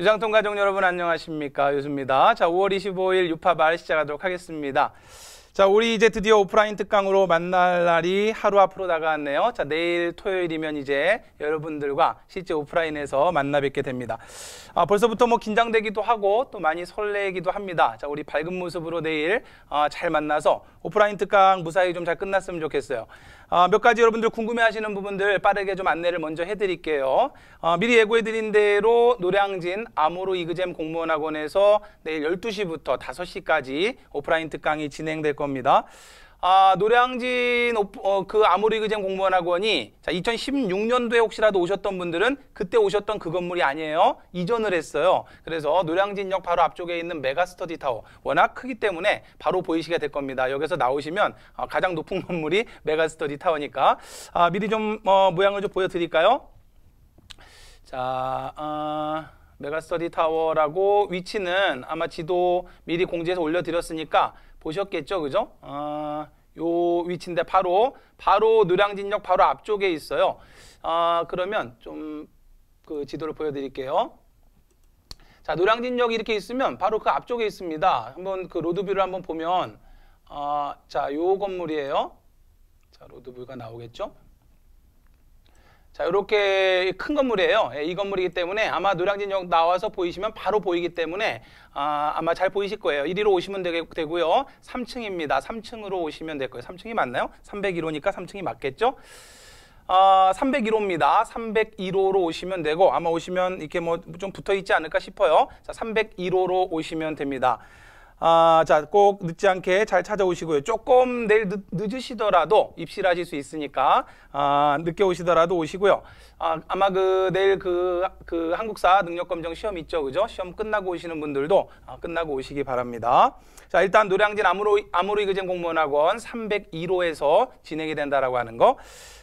유장통 가족 여러분 안녕하십니까? 유수입니다. 자, 5월 25일 유파 말 시작하도록 하겠습니다. 자, 우리 이제 드디어 오프라인 특강으로 만날 날이 하루 앞으로 다가왔네요. 자, 내일 토요일이면 이제 여러분들과 실제 오프라인에서 만나 뵙게 됩니다. 아, 벌써부터 뭐 긴장되기도 하고 또 많이 설레기도 합니다. 자, 우리 밝은 모습으로 내일 아, 잘 만나서 오프라인 특강 무사히 좀 잘 끝났으면 좋겠어요. 아, 몇 가지 여러분들 궁금해하시는 부분들 빠르게 좀 안내를 먼저 해드릴게요. 아, 미리 예고해드린 대로 노량진 암호로 이그잼 공무원학원에서 내일 12시부터 5시까지 오프라인 특강이 진행될 겁니다. 아, 노량진 어, 그 아무리그젠 공무원학원이 자, 2016년도에 혹시라도 오셨던 분들은 그때 오셨던 그 건물이 아니에요. 이전을 했어요. 그래서 노량진역 바로 앞쪽에 있는 메가스터디 타워 워낙 크기 때문에 바로 보이시게 될 겁니다. 여기서 나오시면 어, 가장 높은 건물이 메가스터디 타워니까 아, 미리 좀 어, 모양을 좀 보여드릴까요? 자, 어... 아, 메가스터디 타워라고 위치는 아마 지도 미리 공지해서 올려드렸으니까 보셨겠죠, 그죠? 어, 요 위치인데 바로 바로 노량진역 바로 앞쪽에 있어요. 아, 그러면 좀 그 지도를 보여드릴게요. 자, 노량진역이 이렇게 있으면 바로 그 앞쪽에 있습니다. 한번 그 로드뷰를 한번 보면 아, 자, 요 건물이에요. 자, 로드뷰가 나오겠죠? 자, 이렇게 큰 건물이에요. 예, 이 건물이기 때문에 아마 노량진역 나와서 보이시면 바로 보이기 때문에 아, 아마 잘 보이실 거예요. 이리로 오시면 되, 되고요. 3층입니다. 3층으로 오시면 될 거예요. 3층이 맞나요? 301호니까 3층이 맞겠죠? 아, 301호입니다. 301호로 오시면 되고 아마 오시면 이렇게 뭐 좀 붙어 있지 않을까 싶어요. 자, 301호로 오시면 됩니다. 아, 자, 꼭 늦지 않게 잘 찾아오시고요. 조금 내일 늦, 으시더라도 입실하실 수 있으니까 아, 늦게 오시더라도 오시고요. 아, 아마 그 내일 그, 그 한국사 능력검정 시험 있죠, 그죠? 시험 끝나고 오시는 분들도 아, 끝나고 오시기 바랍니다. 자, 일단 노량진 아무로 아무리 그젠 공무원학원 301호에서 진행이 된다라고 하는 거.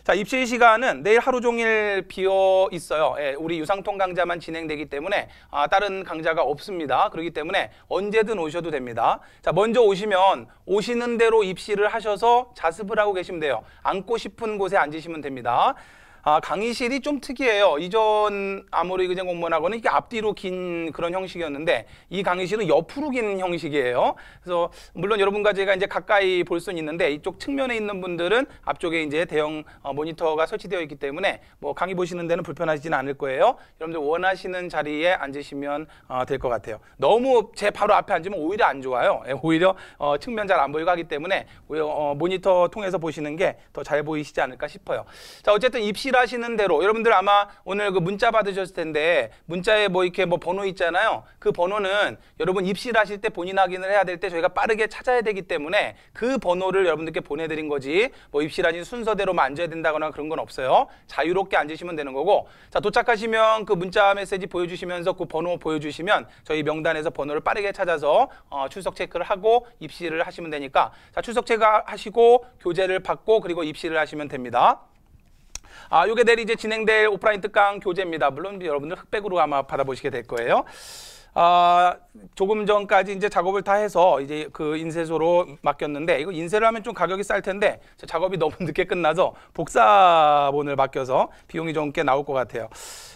자, 입실 시간은 내일 하루 종일 비어 있어요. 예, 우리 유상통 강좌만 진행되기 때문에 아, 다른 강좌가 없습니다. 그렇기 때문에 언제든 오셔도 됩니다. 됩니다. 자, 먼저 오시면 오시는 대로 입시를 하셔서 자습을 하고 계시면 돼요. 앉고 싶은 곳에 앉으시면 됩니다. 아, 강의실이 좀 특이해요. 이전 아무리 그냥 공무원하고는 이게 앞뒤로 긴 그런 형식이었는데 이 강의실은 옆으로 긴 형식이에요. 그래서 물론 여러분과 제가 이제 가까이 볼 수는 있는데 이쪽 측면에 있는 분들은 앞쪽에 이제 대형 어, 모니터가 설치되어 있기 때문에 뭐 강의 보시는 데는 불편하지는 않을 거예요. 여러분들 원하시는 자리에 앉으시면 어, 될것 같아요. 너무 제 바로 앞에 앉으면 오히려 안 좋아요. 예, 오히려 어, 측면 잘 안 보이고 하기 때문에 오히려, 어, 모니터 통해서 보시는 게 더 잘 보이시지 않을까 싶어요. 자 어쨌든 입시 지실하시는 대로 여러분들 아마 오늘 그 문자 받으셨을 텐데 문자에 뭐 이렇게 뭐 번호 있잖아요. 그 번호는 여러분 입실하실 때 본인 확인을 해야 될 때 저희가 빠르게 찾아야 되기 때문에 그 번호를 여러분들께 보내드린 거지 뭐 입실하신 순서대로만 뭐 앉아야 된다거나 그런 건 없어요. 자유롭게 앉으시면 되는 거고 자 도착하시면 그 문자 메시지 보여주시면서 그 번호 보여주시면 저희 명단에서 번호를 빠르게 찾아서 어, 출석 체크를 하고 입실을 하시면 되니까 자 출석 체크하시고 교재를 받고 그리고 입실을 하시면 됩니다. 아, 요게 내일 이제 진행될 오프라인 특강 교재입니다. 물론 여러분들 흑백으로 아마 받아보시게 될 거예요. 아, 조금 전까지 이제 작업을 다 해서 이제 그 인쇄소로 맡겼는데 이거 인쇄를 하면 좀 가격이 쌀 텐데 작업이 너무 늦게 끝나서 복사본을 맡겨서 비용이 좀꽤 나올 것 같아요.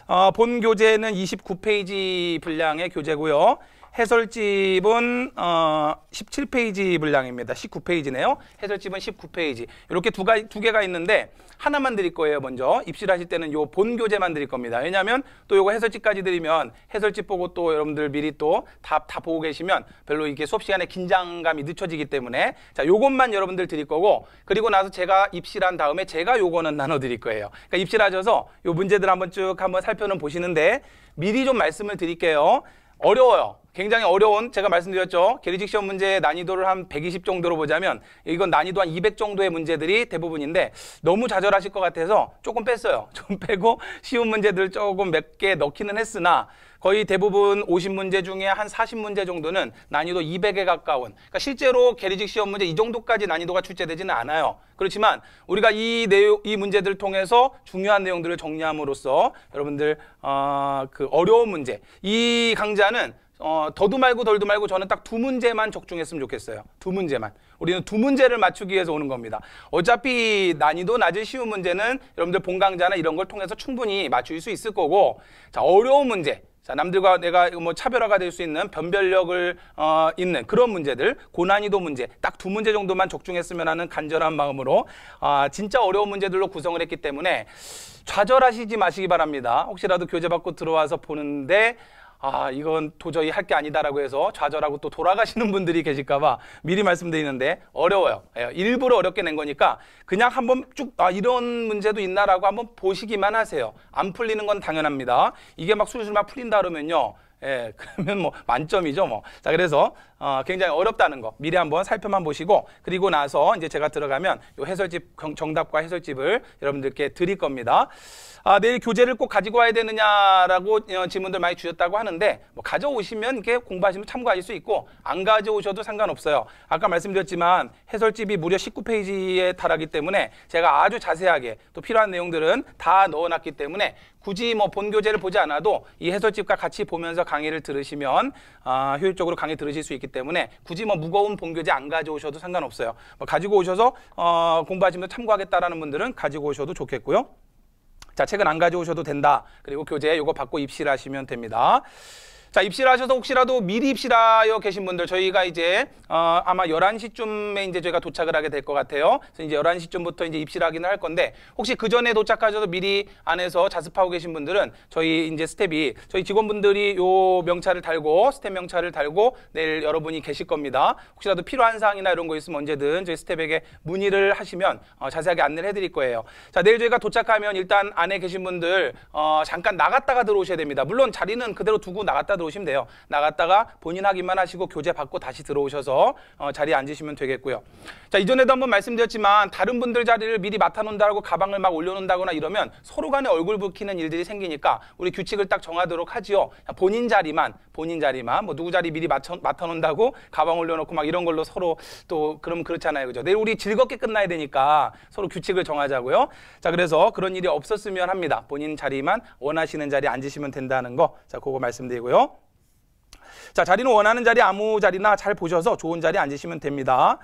아, 본 교재는 29페이지 분량의 교재고요. 해설집은 어 17페이지 분량입니다. 19페이지네요. 해설집은 19페이지. 이렇게 두, 가, 두 개가 있는데 하나만 드릴 거예요. 먼저 입실하실 때는 요 본 교재만 드릴 겁니다. 왜냐하면 또 요거 해설집까지 드리면 해설집 보고 또 여러분들 미리 또다다 보고 계시면 별로 이게 수업 시간에 긴장감이 늦춰지기 때문에 자 요것만 여러분들 드릴 거고 그리고 나서 제가 입실한 다음에 제가 요거는 나눠 드릴 거예요. 그러니까 입실하셔서 요 문제들 한번 쭉 한번 살펴는 보시는데 미리 좀 말씀을 드릴게요. 어려워요. 굉장히 어려운 제가 말씀드렸죠. 게리직시험 문제의 난이도를 한 120 정도로 보자면 이건 난이도 한 200 정도의 문제들이 대부분인데 너무 좌절하실 것 같아서 조금 뺐어요. 좀 빼고 쉬운 문제들 조금 몇 개 넣기는 했으나 거의 대부분 50문제 중에 한 40문제 정도는 난이도 200에 가까운 그러니까 실제로 게리직 시험 문제 이 정도까지 난이도가 출제되지는 않아요. 그렇지만 우리가 이 내용 이 문제들 을 통해서 중요한 내용들을 정리함으로써 여러분들 어, 그 어려운 문제 이 강좌는 어, 더도 말고 덜도 말고 저는 딱 두 문제만 적중했으면 좋겠어요. 두 문제만. 우리는 두 문제를 맞추기 위해서 오는 겁니다. 어차피 난이도 낮은 쉬운 문제는 여러분들 본 강좌나 이런 걸 통해서 충분히 맞출 수 있을 거고 자 어려운 문제 자, 남들과 내가 뭐 차별화가 될 수 있는 변별력을 어, 있는 그런 문제들, 고난이도 문제, 딱 두 문제 정도만 적중했으면 하는 간절한 마음으로 아, 진짜 어려운 문제들로 구성을 했기 때문에 좌절하시지 마시기 바랍니다. 혹시라도 교재 받고 들어와서 보는데 아, 이건 도저히 할 게 아니다라고 해서 좌절하고 또 돌아가시는 분들이 계실까봐 미리 말씀드리는데 어려워요. 예, 일부러 어렵게 낸 거니까 그냥 한번 쭉, 아, 이런 문제도 있나라고 한번 보시기만 하세요. 안 풀리는 건 당연합니다. 이게 막 술술 막 풀린다 그러면요. 예, 그러면 뭐 만점이죠, 뭐. 자, 그래서 어, 굉장히 어렵다는 거 미리 한번 살펴만 보시고 그리고 나서 이제 제가 들어가면 요 해설집 정답과 해설집을 여러분들께 드릴 겁니다. 아, 내일 교재를 꼭 가지고 와야 되느냐라고 어, 질문들 많이 주셨다고 하는데 뭐 가져오시면 이렇게 공부하시면 참고하실 수 있고 안 가져오셔도 상관없어요. 아까 말씀드렸지만 해설집이 무려 19페이지에 달하기 때문에 제가 아주 자세하게 또 필요한 내용들은 다 넣어놨기 때문에 굳이 뭐 본교재를 보지 않아도 이 해설집과 같이 보면서 강의를 들으시면 아, 효율적으로 강의 들으실 수 있기 때문에 굳이 뭐 무거운 본교재 안 가져오셔도 상관없어요. 뭐 가지고 오셔서 어, 공부하시면서 참고하겠다라는 분들은 가지고 오셔도 좋겠고요. 자, 책은 안 가져오셔도 된다. 그리고 교재 이거 받고 입실 하시면 됩니다. 자, 입시를 하셔서 혹시라도 미리 입시하여 계신 분들 저희가 이제 어, 아마 1 1 시쯤에 이제 저희가 도착을 하게 될 것 같아요. 그래서 이제 열한 시쯤부터 이제 입시를 하기는 할 건데 혹시 그 전에 도착하셔서 미리 안에서 자습하고 계신 분들은 저희 이제 스텝이 저희 직원분들이 요 명찰을 달고 스텝 명찰을 달고 내일 여러분이 계실 겁니다. 혹시라도 필요한 사항이나 이런 거 있으면 언제든 저희 스텝에게 문의를 하시면 어, 자세하게 안내를 해드릴 거예요. 자, 내일 저희가 도착하면 일단 안에 계신 분들 어, 잠깐 나갔다가 들어오셔야 됩니다. 물론 자리는 그대로 두고 나갔다 들어오시면 돼요. 나갔다가 본인 확인만 하시고 교재 받고 다시 들어오셔서 어, 자리에 앉으시면 되겠고요. 자 이전에도 한 번 말씀드렸지만 다른 분들 자리를 미리 맡아놓는다고 가방을 막 올려놓는다거나 이러면 서로 간에 얼굴 붉히는 일들이 생기니까 우리 규칙을 딱 정하도록 하지요. 본인 자리만 본인 자리만 뭐 누구 자리 미리 맞춰, 맡아놓는다고 가방 올려놓고 막 이런 걸로 서로 또 그럼 그렇잖아요. 그죠? 내일 우리 즐겁게 끝나야 되니까 서로 규칙을 정하자고요. 자 그래서 그런 일이 없었으면 합니다. 본인 자리만 원하시는 자리에 앉으시면 된다는 거. 자 그거 말씀드리고요. 자, 자리는 원하는 자리 아무 자리나 잘 보셔서 좋은 자리 앉으시면 됩니다.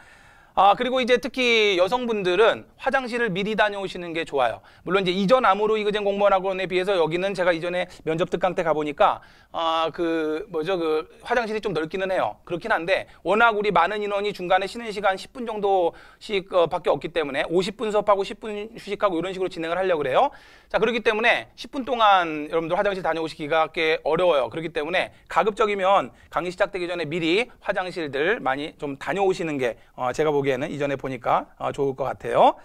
아, 그리고 이제 특히 여성분들은 화장실을 미리 다녀오시는 게 좋아요. 물론 이제 이전 암으로 이거젠 공무원학원에 비해서 여기는 제가 이전에 면접 특강 때 가보니까 아, 그 뭐죠 그 화장실이 좀 넓기는 해요. 그렇긴 한데 워낙 우리 많은 인원이 중간에 쉬는 시간 10분 정도씩 어, 밖에 없기 때문에 50분 수업하고 10분 휴식하고 이런 식으로 진행을 하려고 그래요. 자, 그렇기 때문에 10분 동안 여러분들 화장실 다녀오시기가 꽤 어려워요. 그렇기 때문에 가급적이면 강의 시작되기 전에 미리 화장실들 많이 좀 다녀오시는 게 어, 제가 보기 보기에는 이전에 보니까 어, 좋을 것 같아요.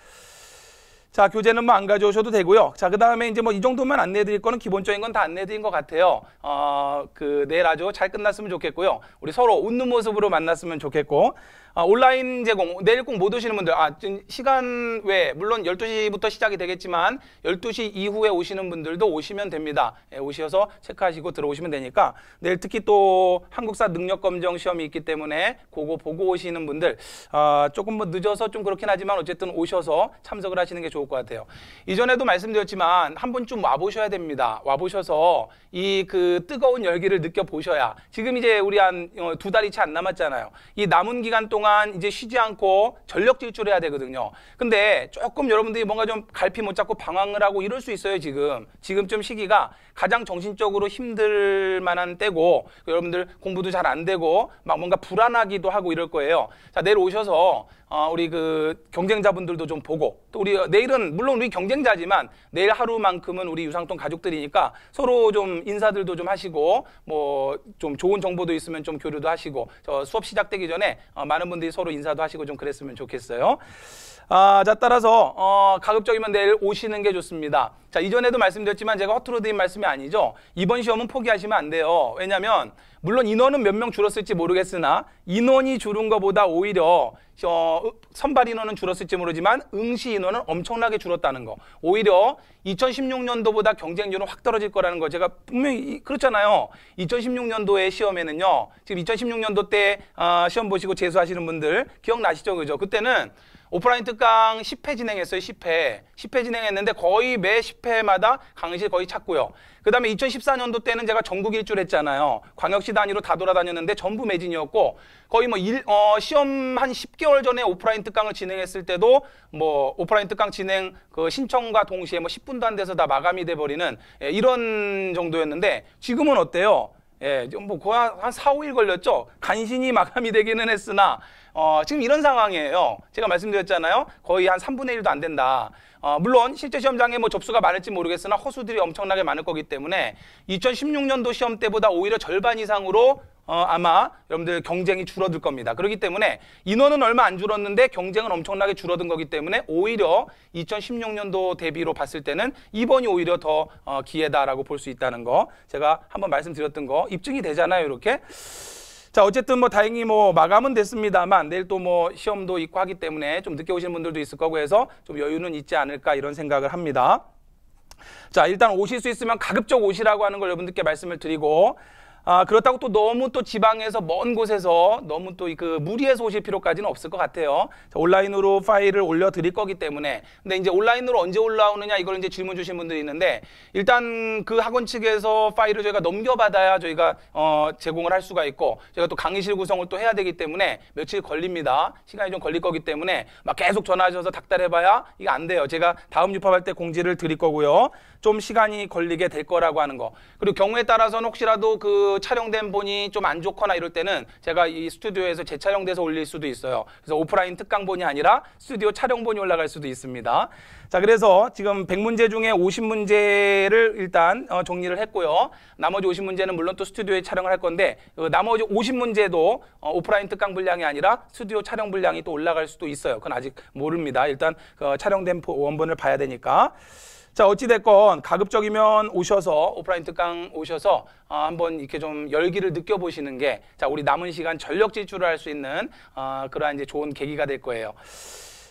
자, 교재는 뭐 안 가져오셔도 되고요. 자, 그 다음에 이제 뭐 이 정도만 안내해 드릴 거는 기본적인 건 다 안내해 드린 것 같아요. 어, 그 내일 아주 잘 끝났으면 좋겠고요. 우리 서로 웃는 모습으로 만났으면 좋겠고, 아, 온라인 제공, 내일 꼭 못 오시는 분들, 아, 시간 외, 물론 12시부터 시작이 되겠지만, 12시 이후에 오시는 분들도 오시면 됩니다. 예, 오셔서 체크하시고 들어오시면 되니까, 내일 특히 또 한국사 능력검정 시험이 있기 때문에, 그거 보고 오시는 분들, 아, 조금 뭐 늦어서 좀 그렇긴 하지만, 어쨌든 오셔서 참석을 하시는 게좋 좋을 것 같아요. 이전에도 말씀드렸지만 한 번쯤 와보셔야 됩니다. 와보셔서 이 그 뜨거운 열기를 느껴보셔야 지금 이제 우리 한두 어, 달이 채 안 남았잖아요. 이 남은 기간 동안 이제 쉬지 않고 전력 질주를 해야 되거든요. 근데 조금 여러분들이 뭔가 좀 갈피 못 잡고 방황을 하고 이럴 수 있어요, 지금. 지금쯤 시기가 가장 정신적으로 힘들 만한 때고 여러분들 공부도 잘 안 되고 막 뭔가 불안하기도 하고 이럴 거예요. 자, 내일 오셔서 어, 우리 그 경쟁자분들도 좀 보고 또 우리 내일은 물론 우리 경쟁자지만 내일 하루만큼은 우리 유상통 가족들이니까 서로 좀 인사들도 좀 하시고 뭐 좀 좋은 정보도 있으면 좀 교류도 하시고 저 수업 시작되기 전에 어, 많은 분들이 서로 인사도 하시고 좀 그랬으면 좋겠어요. 아, 자 따라서 어, 가급적이면 내일 오시는 게 좋습니다. 자 이전에도 말씀드렸지만 제가 허투루 드린 말씀이 아니죠. 이번 시험은 포기하시면 안 돼요. 왜냐하면 물론 인원은 몇 명 줄었을지 모르겠으나 인원이 줄은 것보다 오히려 어, 선발 인원은 줄었을지 모르지만 응시 인원은 엄청나게 줄었다는 거. 오히려 2016년도보다 경쟁률은 확 떨어질 거라는 거 제가 분명히 그렇잖아요. 2016년도의 시험에는요. 지금 2016년도 때 어, 시험 보시고 재수하시는 분들 기억나시죠? 그죠? 그때는 오프라인 특강 10회 진행했어요. 10회. 10회 진행했는데 거의 매 10회마다 강의실 거의 찾고요. 그다음에 2014년도 때는 제가 전국 일주를 했잖아요. 광역시 단위로 다 돌아다녔는데 전부 매진이었고 거의 뭐 일, 어, 시험 한 10개월 전에 오프라인 특강을 진행했을 때도 뭐 오프라인 특강 진행 그 신청과 동시에 뭐 10분도 안 돼서 다 마감이 돼 버리는 예, 이런 정도였는데 지금은 어때요? 예, 뭐, 그한 4, 5일 걸렸죠? 간신히 마감이 되기는 했으나, 어, 지금 이런 상황이에요. 제가 말씀드렸잖아요. 거의 한 3분의 1도 안 된다. 어, 물론 실제 시험장에 뭐 접수가 많을지 모르겠으나 허수들이 엄청나게 많을 거기 때문에 2016년도 시험 때보다 오히려 절반 이상으로 어, 아마 여러분들 경쟁이 줄어들 겁니다. 그렇기 때문에 인원은 얼마 안 줄었는데 경쟁은 엄청나게 줄어든 거기 때문에 오히려 2016년도 대비로 봤을 때는 이번이 오히려 더 어, 기회다라고 볼 수 있다는 거 제가 한번 말씀드렸던 거 입증이 되잖아요. 이렇게. 자, 어쨌든 뭐 다행히 뭐 마감은 됐습니다만 내일 또 뭐 시험도 있고 하기 때문에 좀 늦게 오시는 분들도 있을 거고 해서 좀 여유는 있지 않을까 이런 생각을 합니다. 자, 일단 오실 수 있으면 가급적 오시라고 하는 걸 여러분들께 말씀을 드리고 아, 그렇다고 또 너무 또 지방에서 먼 곳에서 너무 또그 무리해서 오실 필요까지는 없을 것 같아요. 자, 온라인으로 파일을 올려 드릴 거기 때문에. 근데 이제 온라인으로 언제 올라오느냐 이걸 이제 질문 주신 분들이 있는데 일단 그 학원 측에서 파일을 저희가 넘겨받아야 저희가 어, 제공을 할 수가 있고 저희가 또 강의실 구성을 또 해야 되기 때문에 며칠 걸립니다. 시간이 좀 걸릴 거기 때문에 막 계속 전화하셔서 닥달해봐야 이게 안 돼요. 제가 다음 유파할 때 공지를 드릴 거고요. 좀 시간이 걸리게 될 거라고 하는 거. 그리고 경우에 따라서는 혹시라도 그 촬영된 본이 좀 안 좋거나 이럴 때는 제가 이 스튜디오에서 재촬영돼서 올릴 수도 있어요. 그래서 오프라인 특강본이 아니라 스튜디오 촬영본이 올라갈 수도 있습니다. 자, 그래서 지금 100문제 중에 50문제를 일단 어, 정리를 했고요. 나머지 50문제는 물론 또 스튜디오에 촬영을 할 건데 그 나머지 50문제도 어, 오프라인 특강 분량이 아니라 스튜디오 촬영 분량이 또 올라갈 수도 있어요. 그건 아직 모릅니다. 일단 그 촬영된 원본을 봐야 되니까. 자, 어찌됐건 가급적이면 오셔서 오프라인 특강 오셔서 어, 한번 이렇게 좀 열기를 느껴보시는 게 자, 우리 남은 시간 전력 질주를 할 수 있는 어, 그러한 이제 좋은 계기가 될 거예요.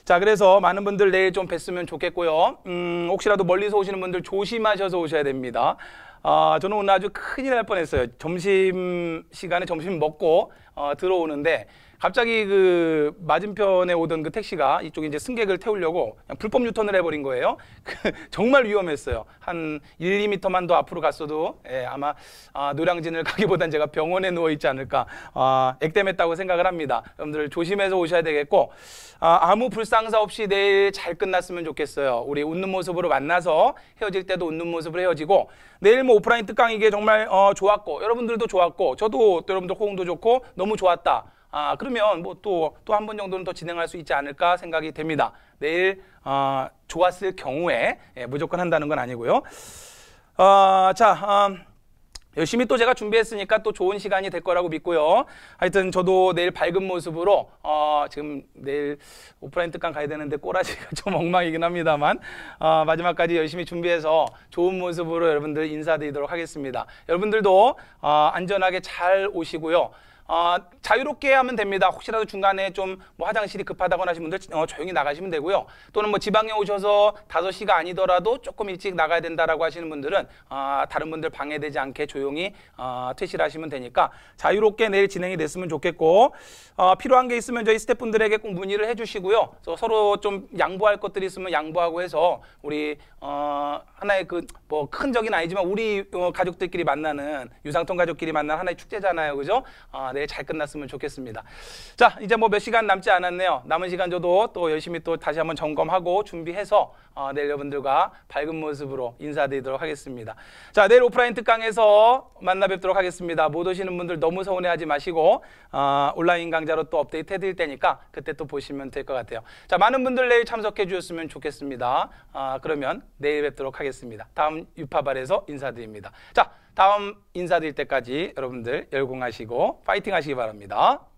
자, 그래서 많은 분들 내일 좀 뵀으면 좋겠고요. 음, 혹시라도 멀리서 오시는 분들 조심하셔서 오셔야 됩니다. 아, 저는 오늘 아주 큰일 날 뻔했어요. 점심 시간에 점심 먹고 어, 들어오는데 갑자기 그 맞은편에 오던 그 택시가 이쪽에 이제 승객을 태우려고 불법 유턴을 해버린 거예요. 그 정말 위험했어요. 한 1, 2 m 만더 앞으로 갔어도 예, 아마 아, 노량진을 가기보단 제가 병원에 누워 있지 않을까 아, 액땜했다고 생각을 합니다. 여러분들 조심해서 오셔야 되겠고 아, 아무 불상사 없이 내일 잘 끝났으면 좋겠어요. 우리 웃는 모습으로 만나서 헤어질 때도 웃는 모습으로 헤어지고 내일 뭐 오프라인 특강 이게 정말 어, 좋았고 여러분들도 좋았고 저도 여러분들 호응도 좋고 너무 좋았다. 아, 그러면 뭐 또 또 한 번 정도는 더 진행할 수 있지 않을까 생각이 됩니다. 내일 어, 좋았을 경우에 예, 무조건 한다는 건 아니고요. 어, 자. 음, 열심히 또 제가 준비했으니까 또 좋은 시간이 될 거라고 믿고요. 하여튼 저도 내일 밝은 모습으로 어 지금 내일 오프라인 특강 가야 되는데 꼬라지가 좀 엉망이긴 합니다만 어 마지막까지 열심히 준비해서 좋은 모습으로 여러분들 인사드리도록 하겠습니다. 여러분들도 어 안전하게 잘 오시고요. 어, 자유롭게 하면 됩니다. 혹시라도 중간에 좀 뭐 화장실이 급하다거나 하신 분들 어, 조용히 나가시면 되고요. 또는 뭐 지방에 오셔서 다섯 시가 아니더라도 조금 일찍 나가야 된다라고 하시는 분들은 어, 다른 분들 방해되지 않게 조용히 어, 퇴실 하시면 되니까 자유롭게 내일 진행이 됐으면 좋겠고 어, 필요한 게 있으면 저희 스태프분들에게 꼭 문의를 해주시고요. 서로 좀 양보할 것들이 있으면 양보하고 해서 우리 어, 하나의 그 뭐 큰 적인 아니지만 우리 어, 가족들끼리 만나는 유상통 가족끼리 만나는 하나의 축제잖아요. 그죠? 어, 네, 내에 잘 끝났으면 좋겠습니다. 자, 이제 뭐 몇 시간 남지 않았네요. 남은 시간 저도 또 열심히 또 다시 한번 점검하고 준비해서 어, 내일 여러분들과 밝은 모습으로 인사드리도록 하겠습니다. 자, 내일 오프라인 특강에서 만나 뵙도록 하겠습니다. 못 오시는 분들 너무 서운해하지 마시고 어, 온라인 강좌로 또 업데이트 해드릴 테니까 그때 또 보시면 될 것 같아요. 자, 많은 분들 내일 참석해 주셨으면 좋겠습니다. 아, 그러면 내일 뵙도록 하겠습니다. 다음 유파발에서 인사드립니다. 자. 다음 인사드릴 때까지 여러분들 열공하시고 파이팅 하시기 바랍니다.